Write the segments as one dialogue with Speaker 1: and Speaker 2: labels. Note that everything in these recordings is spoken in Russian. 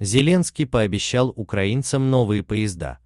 Speaker 1: Зеленский пообещал украинцам новые поезда.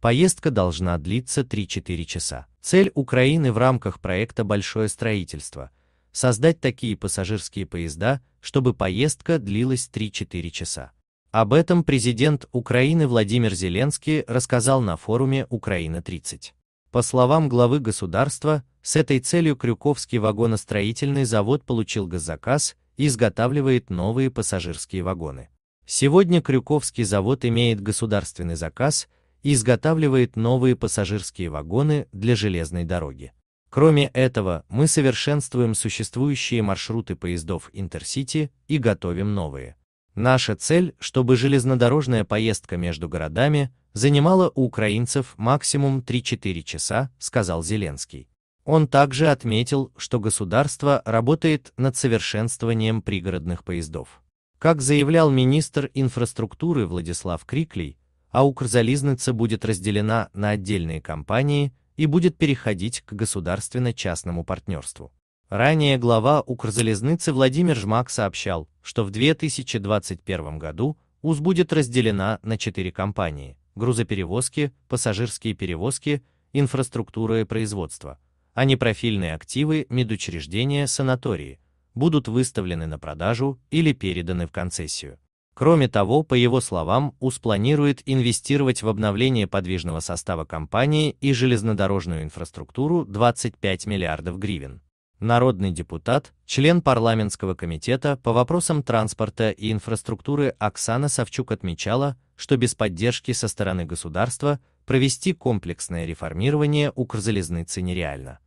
Speaker 1: Поездка должна длиться 3-4 часа. Цель Украины в рамках проекта «Большое строительство» – создать такие пассажирские поезда, чтобы поездка длилась 3-4 часа. Об этом президент Украины Владимир Зеленский рассказал на форуме «Украина-30». По словам главы государства, с этой целью Крюковский вагоностроительный завод получил госзаказ и изготавливает новые пассажирские вагоны. Сегодня Крюковский завод имеет государственный заказ и изготавливает новые пассажирские вагоны для железной дороги. Кроме этого, мы совершенствуем существующие маршруты поездов Интерсити и готовим новые. Наша цель, чтобы железнодорожная поездка между городами занимала у украинцев максимум 3-4 часа, сказал Зеленский. Он также отметил, что государство работает над совершенствованием пригородных поездов. Как заявлял министр инфраструктуры Владислав Криклей, Аукрзализница будет разделена на отдельные компании и будет переходить к государственно-частному партнерству. Ранее глава Укрзалезницы Владимир Жмак сообщал, что в 2021 году УЗ будет разделена на четыре компании – грузоперевозки, пассажирские перевозки, инфраструктура и производство, а не профильные активы, медучреждения, санатории – будут выставлены на продажу или переданы в концессию. Кроме того, по его словам, ус планирует инвестировать в обновление подвижного состава компании и железнодорожную инфраструктуру 25 миллиардов гривен. Народный депутат, член парламентского комитета по вопросам транспорта и инфраструктуры Оксана Савчук отмечала, что без поддержки со стороны государства провести комплексное реформирование Укрзалезницы нереально.